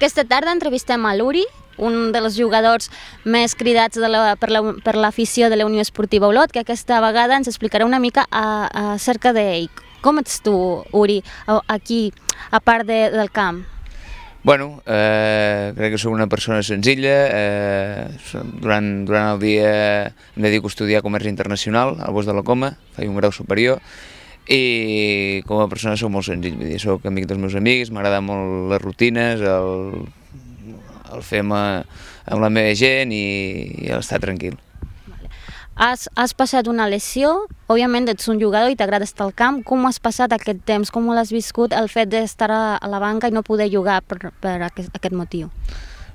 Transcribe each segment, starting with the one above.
Aquesta tarda entrevistem a l'Uri, un dels jugadors més cridats de la, per l'afició la, de la Unió Esportiva Olot, que aquesta vegada ens explicarà una mica a, a cerca d'ell. Com ets tu, Uri, aquí, a part de, del camp? Bueno, eh, crec que sóc una persona senzilla, eh, durant, durant el dia em dedico a estudiar comerç internacional al Bosch de la Coma, faig un grau superior, i com a persona sóc molt senzill, vull dir, sóc amic dels meus amics, m'agrada molt les rutines, el, el fer amb, amb la meva gent i, i estar tranquil. Has, has passat una lesió, òbviament ets un jugador i t'agrada estar al camp. Com has passat aquest temps? Com l'has viscut el fet d'estar a la banca i no poder jugar per, per aquest, aquest motiu?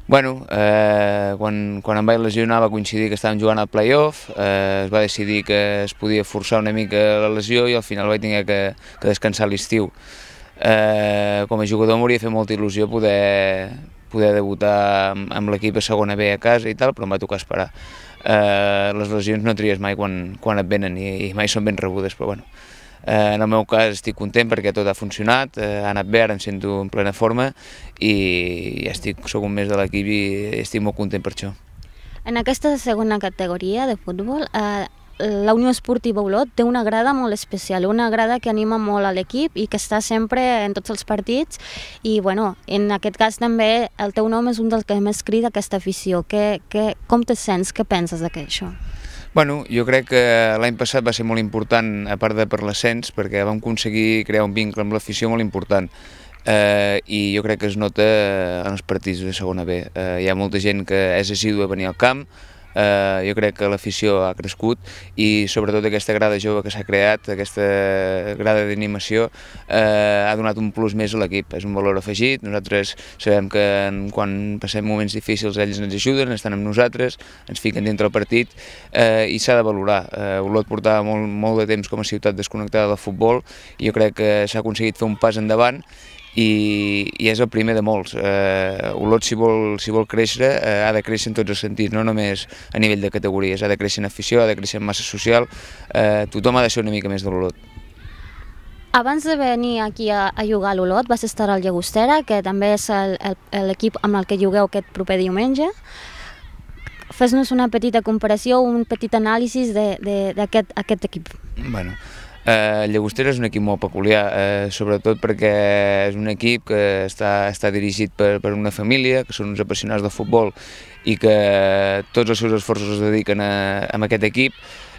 Bueno, eh, quan, quan em vaig lesionar va coincidir que estàvem jugant al playoff, eh, es va decidir que es podia forçar una mica la lesió i al final vaig tenir que, que descansar l'estiu. Eh, com a jugador m'hauria fet molta il·lusió poder, poder debutar amb, amb l'equip a segona B a casa i tal, però em va tocar esperar. Eh, les lesions no tries mai quan, quan et venen i, i mai són ben rebudes, però bueno, Eh, en el meu cas estic content perquè tot ha funcionat, eh, ha anat bé, ara em sento en plena forma i, estic, sóc un mes de l'equip i estic molt content per això. En aquesta segona categoria de futbol, eh, la Unió Esportiva Olot té una grada molt especial, una grada que anima molt a l'equip i que està sempre en tots els partits i bueno, en aquest cas també el teu nom és un dels que més crida aquesta afició. Que, que, com te sents? Què penses d'això? això? Bueno, jo crec que l'any passat va ser molt important, a part de per l'ascens, perquè vam aconseguir crear un vincle amb l'afició molt important. Eh, I jo crec que es nota en els partits de segona B. Eh, hi ha molta gent que és assidua a venir al camp, eh, jo crec que l'afició ha crescut i sobretot aquesta grada jove que s'ha creat, aquesta grada d'animació, eh, ha donat un plus més a l'equip, és un valor afegit, nosaltres sabem que quan passem moments difícils ells ens ajuden, estan amb nosaltres, ens fiquen dintre el partit eh, i s'ha de valorar. Eh, Olot portava molt, molt de temps com a ciutat desconnectada del futbol i jo crec que s'ha aconseguit fer un pas endavant i, i és el primer de molts. Eh, Olot, si vol, si vol créixer, eh, ha de créixer en tots els sentits, no només a nivell de categories, ha de créixer en afició, ha de créixer en massa social, eh, tothom ha de ser una mica més de l'Olot. Abans de venir aquí a, a jugar a l'Olot vas estar al Llagostera, que també és l'equip amb el que jugueu aquest proper diumenge. Fes-nos una petita comparació, un petit anàlisi d'aquest equip. Bueno, Eh, Llagostera és un equip molt peculiar, eh, sobretot perquè és un equip que està, està dirigit per, per una família, que són uns apassionats del futbol i que tots els seus esforços es dediquen a, a aquest equip,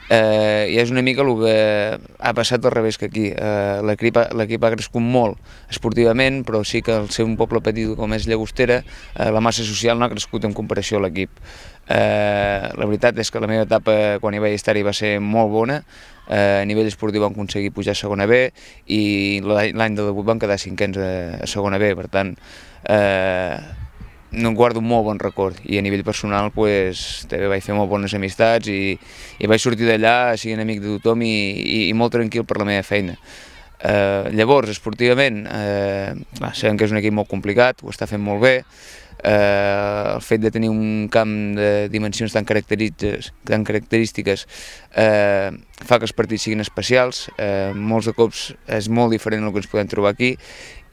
eh, i és una mica el que ha passat al revés que aquí. Eh, L'equip ha, ha crescut molt esportivament, però sí que al ser un poble petit com és Llagostera, eh, la massa social no ha crescut en comparació a l'equip. Eh, la veritat és que la meva etapa quan hi vaig estar-hi va ser molt bona, eh, a nivell esportiu van aconseguir pujar a segona B i l'any de debut van quedar cinquens a, a segona B, per tant eh, no guardo un molt bon record i a nivell personal pues, també vaig fer molt bones amistats i, i vaig sortir d'allà sent amic de tothom i, i, i molt tranquil per la meva feina. Eh, llavors, esportivament, eh, sabem que és un equip molt complicat, ho està fent molt bé, eh, el fet de tenir un camp de dimensions tan característiques, tan característiques eh, fa que els partits siguin especials, eh, molts de cops és molt diferent el que ens podem trobar aquí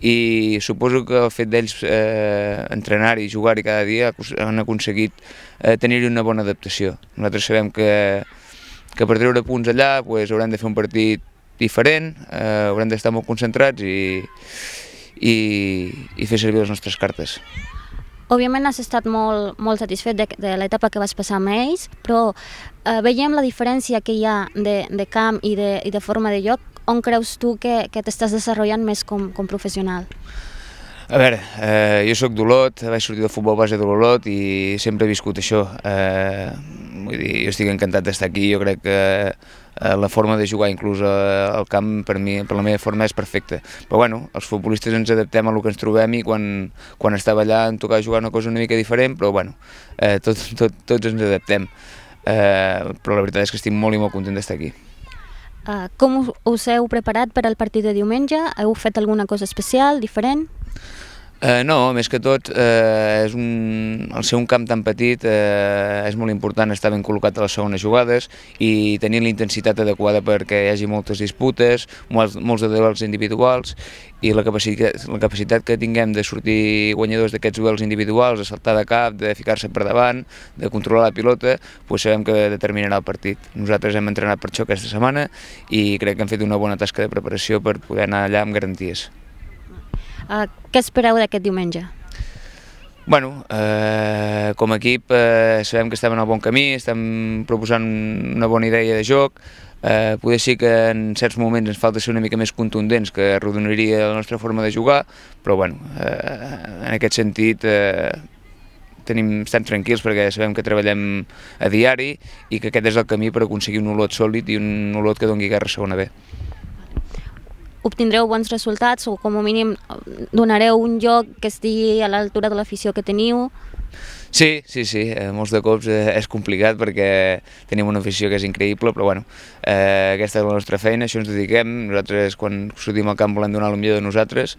i suposo que el fet d'ells eh, entrenar i jugar cada dia han aconseguit eh, tenir-hi una bona adaptació. Nosaltres sabem que, que per treure punts allà pues, hauran de fer un partit diferent, eh, haurem d'estar molt concentrats i, i, i fer servir les nostres cartes. Òbviament has estat molt, molt satisfet de, de l'etapa que vas passar amb ells, però eh, veiem la diferència que hi ha de, de camp i de, i de forma de joc. On creus tu que, que t'estàs desenvolupant més com, com professional? A veure, eh, jo sóc d'Olot, vaig sortir de futbol base d'Olot i sempre he viscut això. Eh, Vull dir, jo estic encantat d'estar aquí, jo crec que eh, la forma de jugar inclús eh, al camp per, mi, per la meva forma és perfecta. Però bueno, els futbolistes ens adaptem a el que ens trobem i quan, quan estava allà em tocava jugar una cosa una mica diferent, però bueno, eh, tot, tot, tots ens adaptem. Eh, però la veritat és que estic molt i molt content d'estar aquí. Uh, com us, us heu preparat per al partit de diumenge? Heu fet alguna cosa especial, diferent? Eh, no, més que tot, eh, és un, ser un camp tan petit eh, és molt important estar ben col·locat a les segones jugades i tenir la intensitat adequada perquè hi hagi moltes disputes, molts, molts de duels individuals i la capacitat, la capacitat que tinguem de sortir guanyadors d'aquests duels individuals, de saltar de cap, de ficar-se per davant, de controlar la pilota, doncs sabem que determinarà el partit. Nosaltres hem entrenat per això aquesta setmana i crec que hem fet una bona tasca de preparació per poder anar allà amb garanties. Uh, què espereu d'aquest diumenge? Bueno, eh, com a equip eh, sabem que estem en el bon camí, estem proposant una bona idea de joc, eh, poder sí que en certs moments ens falta ser una mica més contundents, que arrodoniria la nostra forma de jugar, però bueno, eh, en aquest sentit eh, tenim, estem tranquils perquè sabem que treballem a diari i que aquest és el camí per aconseguir un olot sòlid i un olot que doni guerra segona B obtindreu bons resultats o com a mínim donareu un lloc que estigui a l'altura de l'afició que teniu? Sí, sí, sí, eh, molts de cops eh, és complicat perquè tenim una afició que és increïble, però bueno, eh, aquesta és la nostra feina, això ens dediquem, nosaltres quan sortim al camp volem donar el millor de nosaltres,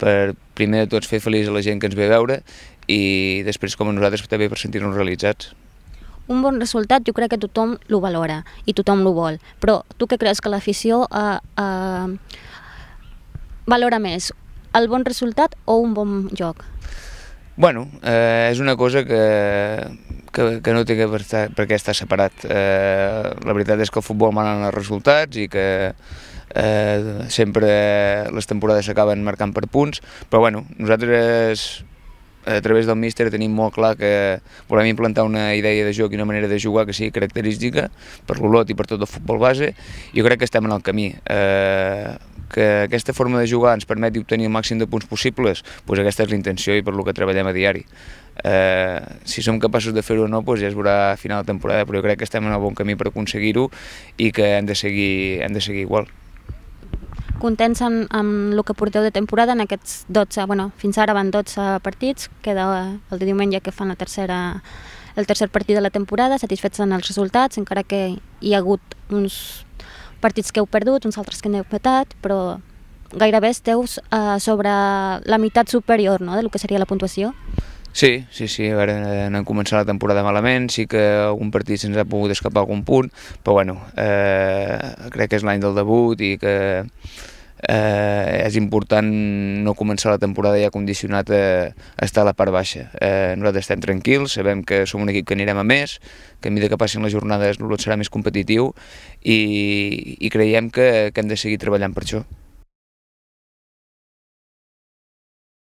per primer de tots fer feliç a la gent que ens ve a veure i després com a nosaltres també per sentir-nos realitzats. Un bon resultat jo crec que tothom lo valora i tothom lo vol, però tu què creus que l'afició eh, eh, valora més, el bon resultat o un bon joc? Bueno, eh, és una cosa que, que, que no té que estar, perquè està separat. Eh, la veritat és que el futbol manen els resultats i que eh, sempre les temporades s'acaben marcant per punts, però bueno, nosaltres a través del míster tenim molt clar que volem implantar una idea de joc i una manera de jugar que sigui característica per l'Olot i per tot el futbol base i jo crec que estem en el camí. Eh, que aquesta forma de jugar ens permeti obtenir el màxim de punts possibles, doncs aquesta és la intenció i per lo que treballem a diari. Eh, si som capaços de fer-ho o no, doncs ja es veurà a final de temporada, però jo crec que estem en el bon camí per aconseguir-ho i que hem de seguir, hem de seguir igual. Contents amb, amb el que porteu de temporada en aquests 12, bueno, fins ara van 12 partits, queda el de diumenge que fan la tercera el tercer partit de la temporada, satisfets en els resultats, encara que hi ha hagut uns partits que heu perdut, uns altres que n'heu petat, però gairebé esteu eh, sobre la meitat superior no, del que seria la puntuació. Sí, sí, sí, a veure, eh, no hem començat la temporada malament, sí que algun partit se'ns ha pogut escapar algun punt, però bueno, eh, crec que és l'any del debut i que eh, és important no començar la temporada ja condicionat a, eh, a estar a la part baixa. Eh, nosaltres estem tranquils, sabem que som un equip que anirem a més, que a mesura que passin les jornades el serà més competitiu i, i creiem que, que hem de seguir treballant per això.